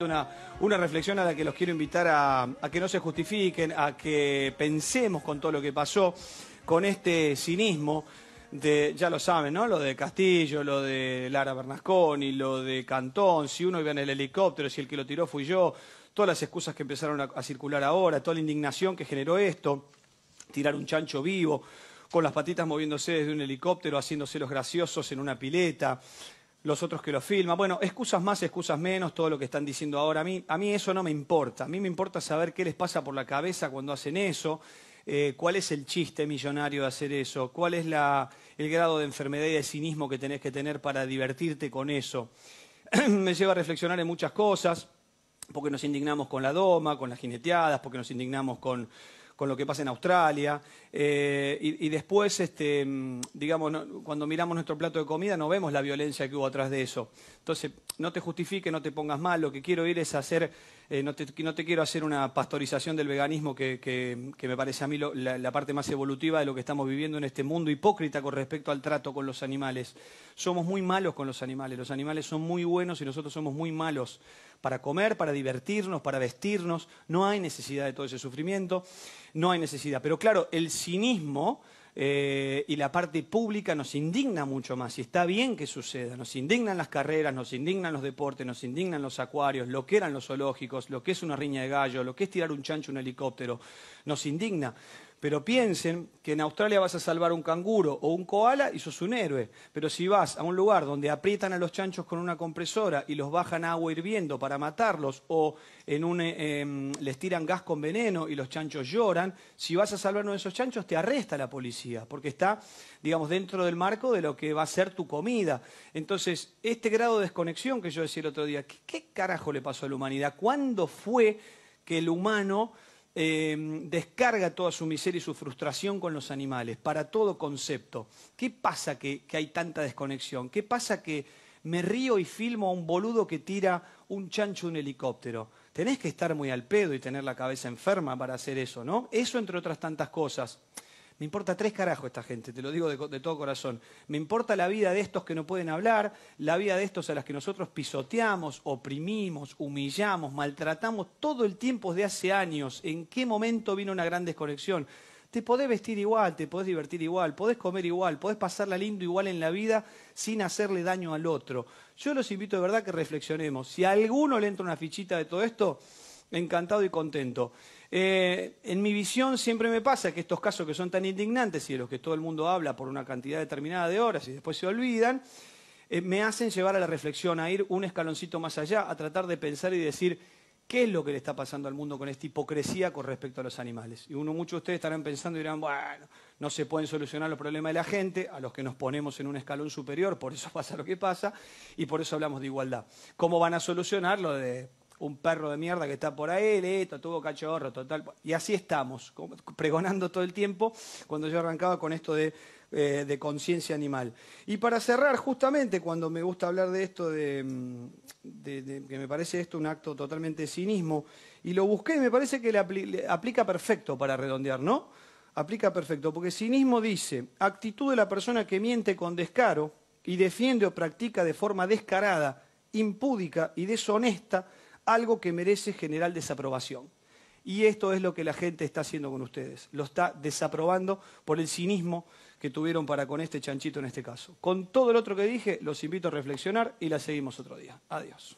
Una, una, reflexión a la que los quiero invitar a, que no se justifiquen, a que pensemos con todo lo que pasó, con este cinismo de, ya lo saben, ¿no? Lo de Castillo, lo de Lara Bernasconi, lo de Cantón, si uno iba en el helicóptero, si el que lo tiró fui yo, todas las excusas que empezaron a, a circular ahora, toda la indignación que generó esto, tirar un chancho vivo, con las patitas moviéndose desde un helicóptero, haciéndose los graciosos en una pileta, los otros que lo filman. Bueno, excusas más, excusas menos, todo lo que están diciendo ahora. A mí, a mí eso no me importa. A mí me importa saber qué les pasa por la cabeza cuando hacen eso, eh, cuál es el chiste millonario de hacer eso, cuál es el grado de enfermedad y de cinismo que tenés que tener para divertirte con eso. me lleva a reflexionar en muchas cosas, porque nos indignamos con la doma, con las jineteadas, porque nos indignamos con con lo que pasa en Australia. Eh, y, después, este, mm, digamos, cuando miramos nuestro plato de comida no vemos la violencia que hubo atrás de eso. Entonces, no te justifique, no te pongas mal, lo que quiero ir es hacer, eh, no, te, quiero hacer una pastorización del veganismo que, me parece a mí la parte más evolutiva de lo que estamos viviendo en este mundo hipócrita con respecto al trato con los animales. Somos muy malos con los animales, los animales son muy buenos y nosotros somos muy malos para comer, para divertirnos, para vestirnos. No hay necesidad de todo ese sufrimiento, no hay necesidad. Pero claro, el cinismo eh, y la parte pública nos indigna mucho más y está bien que suceda. Nos indignan las carreras, nos indignan los deportes, nos indignan los acuarios, lo que eran los zoológicos, lo que es una riña de gallo, lo que es tirar un chancho un helicóptero, nos indigna. Pero piensen que en Australia vas a salvar un canguro o un koala y sos un héroe. Pero si vas a un lugar donde aprietan a los chanchos con una compresora y los bajan a agua hirviendo para matarlos o eh, em, les tiran gas con veneno y los chanchos lloran, si vas a salvar uno de esos chanchos te arresta la policía porque está, digamos, dentro del marco de lo que va a ser tu comida. Entonces, este grado de desconexión que yo decía el otro día, qué carajo le pasó a la humanidad? ¿Cuándo fue que el humano Em, descarga toda su miseria y su frustración con los animales, para todo concepto. ¿Qué pasa que, que hay tanta desconexión? ¿Qué pasa que me río y filmo a un boludo que tira un chancho un helicóptero? Tenés que estar muy al pedo y tener la cabeza enferma para hacer eso, ¿no? Eso entre otras tantas cosas. Me importa tres carajos esta gente, te lo digo de, todo corazón. Me importa la vida de estos que no pueden hablar, la vida de estos a las que nosotros pisoteamos, oprimimos, humillamos, maltratamos todo el tiempo de hace años. ¿En qué momento vino una gran desconexión? Te podés vestir igual, te podés divertir igual, podés comer igual, podés pasarla lindo igual en la vida sin hacerle daño al otro. Yo los invito de verdad que reflexionemos. Si a alguno le entra una fichita de todo esto, Encantado y contento. Eh, en mi visión siempre me pasa que estos casos que son tan indignantes y de los que todo el mundo habla por una cantidad determinada de horas y después se olvidan, eh, me hacen llevar a la reflexión, a ir un escaloncito más allá, a tratar de pensar y decir qué es lo que le está pasando al mundo con esta hipocresía con respecto a los animales. Y uno, muchos de ustedes estarán pensando y dirán, bueno, no se pueden solucionar los problemas de la gente, a los que nos ponemos en un escalón superior, por eso pasa lo que pasa, y por eso hablamos de igualdad. ¿Cómo van a solucionar lo de un perro de mierda que está por ahí, esto, tuvo cachorro, total. Y así estamos, pregonando todo el tiempo cuando yo arrancaba con esto eh, de, conciencia animal. Y para cerrar, justamente cuando me gusta hablar de esto, de, mm, que me parece esto un acto totalmente cinismo, y lo busqué me parece que le aplica perfecto para redondear, ¿no? Aplica perfecto, porque cinismo dice, actitud de la persona que miente con descaro y defiende o practica de forma descarada, impúdica y deshonesta algo que merece general desaprobación. Y esto es lo que la gente está haciendo con ustedes. Lo está desaprobando por el cinismo que tuvieron para con este chanchito en este caso. Con todo lo otro que dije, los invito a reflexionar y la seguimos otro día. Adiós.